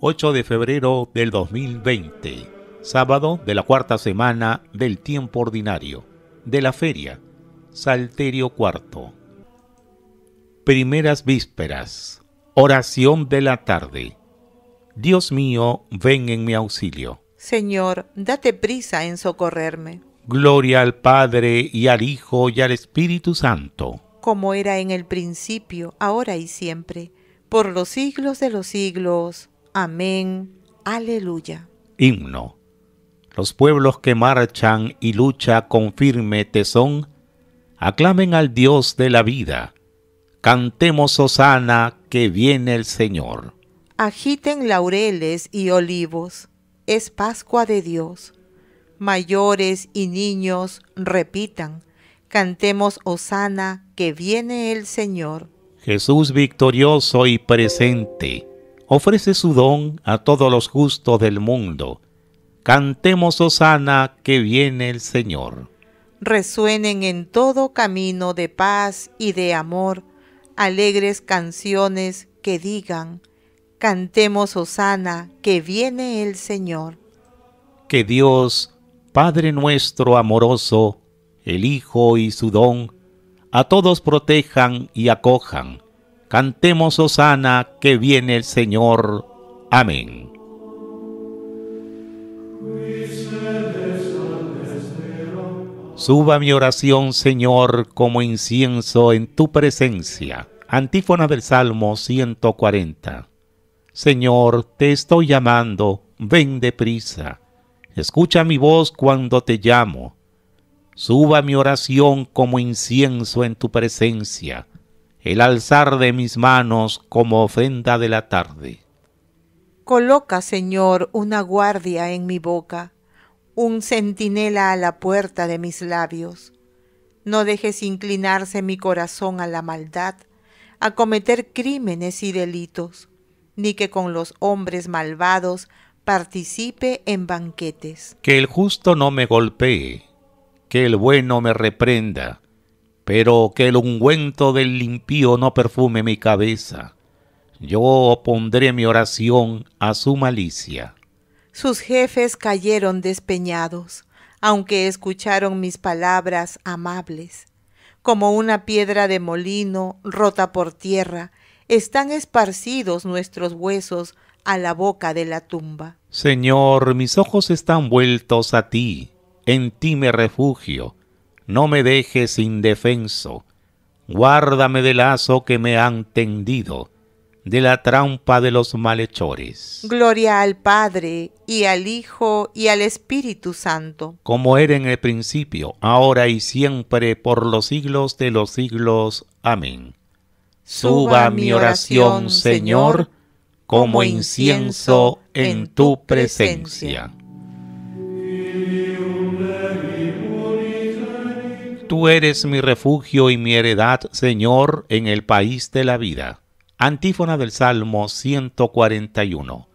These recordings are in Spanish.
8 de febrero del 2020, sábado de la cuarta semana del tiempo ordinario, de la feria, Salterio cuarto. Primeras vísperas, oración de la tarde. Dios mío, ven en mi auxilio. Señor, date prisa en socorrerme. Gloria al Padre y al Hijo y al Espíritu Santo. Como era en el principio, ahora y siempre, por los siglos de los siglos. Amén. Aleluya. Himno. Los pueblos que marchan y lucha con firme tesón, aclamen al Dios de la vida. Cantemos Osana que viene el Señor. Agiten laureles y olivos, es Pascua de Dios. Mayores y niños repitan, cantemos Osana que viene el Señor. Jesús victorioso y presente ofrece su don a todos los justos del mundo. Cantemos, Osana, que viene el Señor. Resuenen en todo camino de paz y de amor alegres canciones que digan, Cantemos, Osana, que viene el Señor. Que Dios, Padre nuestro amoroso, el Hijo y su don, a todos protejan y acojan Cantemos Osana, que viene el Señor. Amén. Suba mi oración, Señor, como incienso en tu presencia. Antífona del Salmo 140. Señor, te estoy llamando, ven deprisa. Escucha mi voz cuando te llamo. Suba mi oración como incienso en tu presencia el alzar de mis manos como ofrenda de la tarde. Coloca, Señor, una guardia en mi boca, un centinela a la puerta de mis labios. No dejes inclinarse mi corazón a la maldad, a cometer crímenes y delitos, ni que con los hombres malvados participe en banquetes. Que el justo no me golpee, que el bueno me reprenda, pero que el ungüento del limpio no perfume mi cabeza. Yo opondré mi oración a su malicia. Sus jefes cayeron despeñados, aunque escucharon mis palabras amables. Como una piedra de molino rota por tierra, están esparcidos nuestros huesos a la boca de la tumba. Señor, mis ojos están vueltos a ti, en ti me refugio no me dejes indefenso. Guárdame del lazo que me han tendido, de la trampa de los malhechores. Gloria al Padre, y al Hijo, y al Espíritu Santo. Como era en el principio, ahora y siempre, por los siglos de los siglos. Amén. Suba mi oración, Señor, como incienso en tu presencia. Tú eres mi refugio y mi heredad, Señor, en el país de la vida. Antífona del Salmo 141.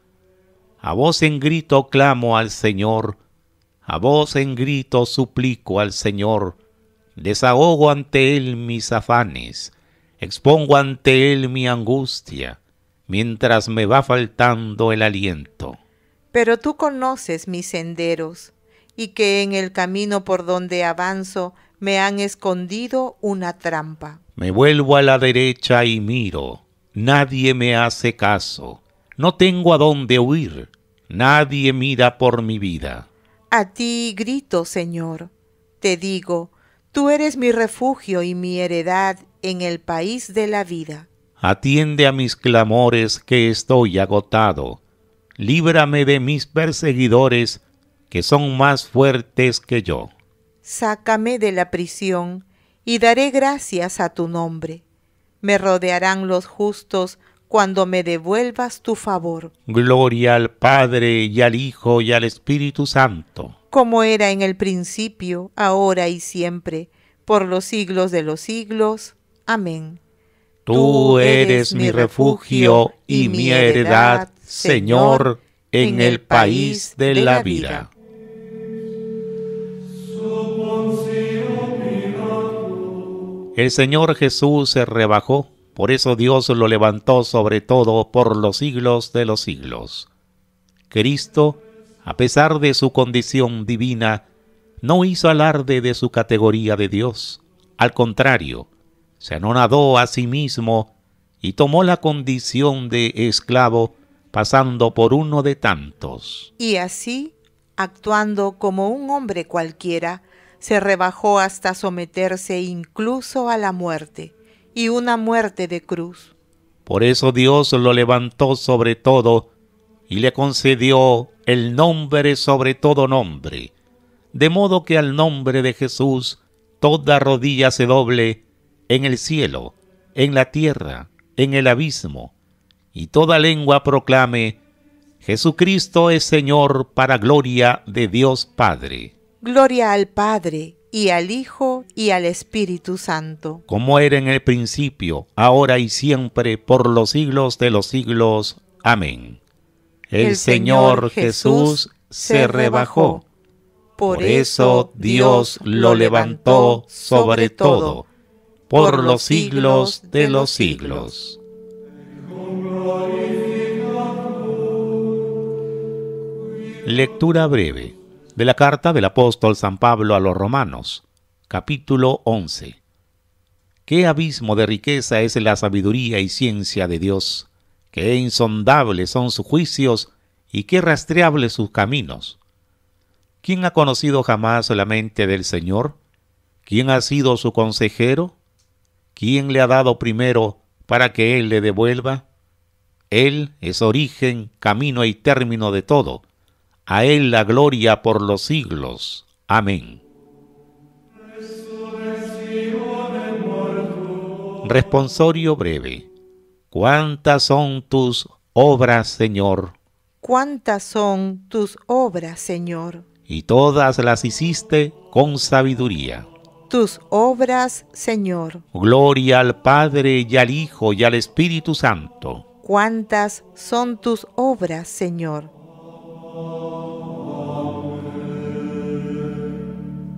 A voz en grito clamo al Señor, a voz en grito suplico al Señor, desahogo ante Él mis afanes, expongo ante Él mi angustia, mientras me va faltando el aliento. Pero tú conoces mis senderos, y que en el camino por donde avanzo me han escondido una trampa. Me vuelvo a la derecha y miro. Nadie me hace caso. No tengo a dónde huir. Nadie mira por mi vida. A ti grito, Señor. Te digo, tú eres mi refugio y mi heredad en el país de la vida. Atiende a mis clamores que estoy agotado. Líbrame de mis perseguidores que son más fuertes que yo. Sácame de la prisión, y daré gracias a tu nombre. Me rodearán los justos cuando me devuelvas tu favor. Gloria al Padre y al Hijo y al Espíritu Santo. Como era en el principio, ahora y siempre, por los siglos de los siglos. Amén. Tú eres mi refugio y mi heredad, Señor, en el país de la vida. El Señor Jesús se rebajó, por eso Dios lo levantó sobre todo por los siglos de los siglos. Cristo, a pesar de su condición divina, no hizo alarde de su categoría de Dios. Al contrario, se anonadó a sí mismo y tomó la condición de esclavo, pasando por uno de tantos. Y así, actuando como un hombre cualquiera, se rebajó hasta someterse incluso a la muerte, y una muerte de cruz. Por eso Dios lo levantó sobre todo y le concedió el nombre sobre todo nombre, de modo que al nombre de Jesús toda rodilla se doble en el cielo, en la tierra, en el abismo, y toda lengua proclame, Jesucristo es Señor para gloria de Dios Padre. Gloria al Padre, y al Hijo, y al Espíritu Santo. Como era en el principio, ahora y siempre, por los siglos de los siglos. Amén. El, Señor Jesús se rebajó. Por eso Dios lo levantó sobre todo, por los siglos de los siglos. Lectura breve de la carta del apóstol San Pablo a los Romanos, capítulo 11. Qué abismo de riqueza es la sabiduría y ciencia de Dios, qué insondables son sus juicios y qué rastreables sus caminos. ¿Quién ha conocido jamás la mente del Señor? ¿Quién ha sido su consejero? ¿Quién le ha dado primero para que Él le devuelva? Él es origen, camino y término de todo a Él la gloria por los siglos. Amén. Responsorio breve. ¿Cuántas son tus obras, Señor? ¿Cuántas son tus obras, Señor? Y todas las hiciste con sabiduría. Tus obras, Señor. Gloria al Padre y al Hijo y al Espíritu Santo. ¿Cuántas son tus obras, Señor?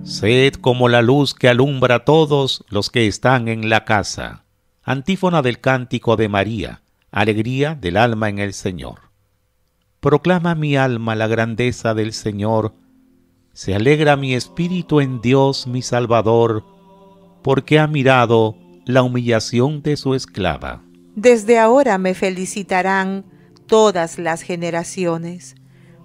Sed como la luz que alumbra a todos los que están en la casa. Antífona del cántico de María, alegría del alma en el Señor. Proclama mi alma la grandeza del Señor. Se alegra mi espíritu en Dios mi Salvador, porque ha mirado la humillación de su esclava. Desde ahora me felicitarán todas las generaciones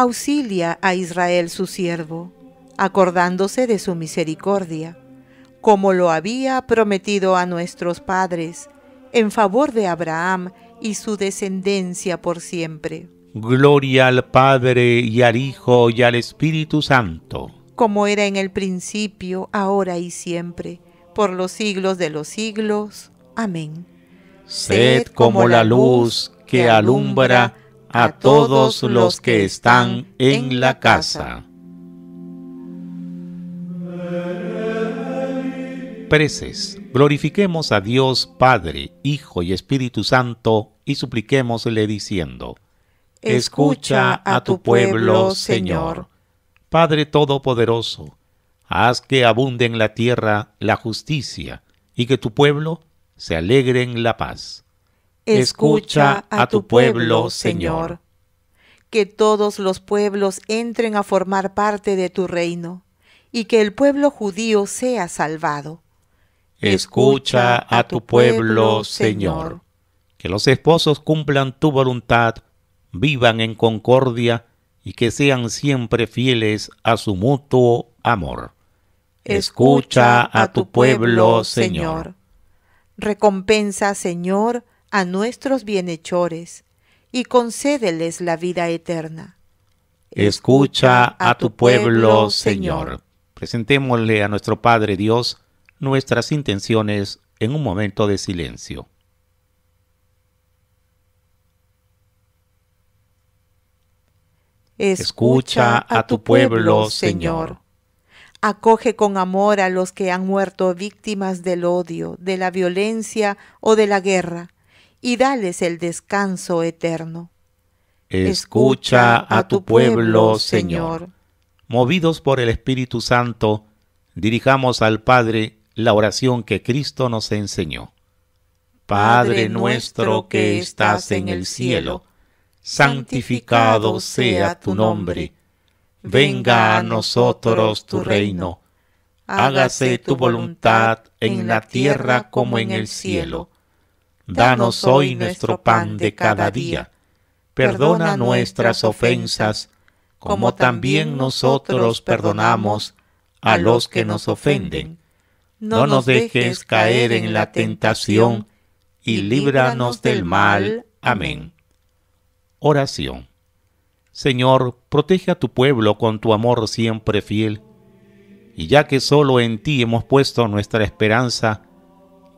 auxilia a Israel su siervo, acordándose de su misericordia, como lo había prometido a nuestros padres, en favor de Abraham y su descendencia por siempre. Gloria al Padre y al Hijo y al Espíritu Santo. Como era en el principio, ahora y siempre, por los siglos de los siglos. Amén. Sed como la luz que alumbra a todos los que están en la casa. Preces, glorifiquemos a Dios Padre, Hijo y Espíritu Santo y supliquémosle diciendo, Escucha a tu pueblo, Señor. Padre Todopoderoso, haz que abunde en la tierra la justicia y que tu pueblo se alegre en la paz Escucha a tu pueblo, Señor. Que todos los pueblos entren a formar parte de tu reino, y que el pueblo judío sea salvado. Escucha a tu pueblo, Señor. Que los esposos cumplan tu voluntad, vivan en concordia, y que sean siempre fieles a su mutuo amor. Escucha a tu pueblo, Señor. Recompensa, Señor, a nuestros bienhechores y concédeles la vida eterna. Escucha a tu pueblo, Señor. Presentémosle a nuestro Padre Dios nuestras intenciones en un momento de silencio. Escucha a tu pueblo, Señor. Acoge con amor a los que han muerto víctimas del odio, de la violencia o de la guerra y dales el descanso eterno. Escucha a tu pueblo, Señor. Movidos por el Espíritu Santo, dirijamos al Padre la oración que Cristo nos enseñó. Padre nuestro que estás en el cielo, santificado sea tu nombre. Venga a nosotros tu reino. Hágase tu voluntad en la tierra como en el cielo. Danos hoy nuestro pan de cada día. Perdona nuestras ofensas, como también nosotros perdonamos a los que nos ofenden. No nos dejes caer en la tentación, y líbranos del mal. Amén. Oración. Señor, protege a tu pueblo con tu amor siempre fiel. Y ya que solo en ti hemos puesto nuestra esperanza,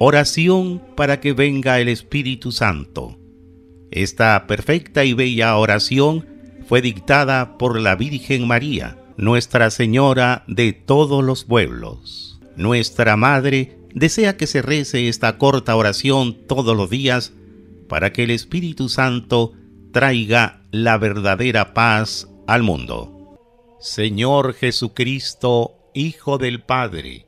Oración para que venga el Espíritu Santo. Esta perfecta y bella oración fue dictada por la Virgen María, Nuestra Señora de todos los pueblos. Nuestra Madre desea que se rece esta corta oración todos los días para que el Espíritu Santo traiga la verdadera paz al mundo. Señor Jesucristo, Hijo del Padre,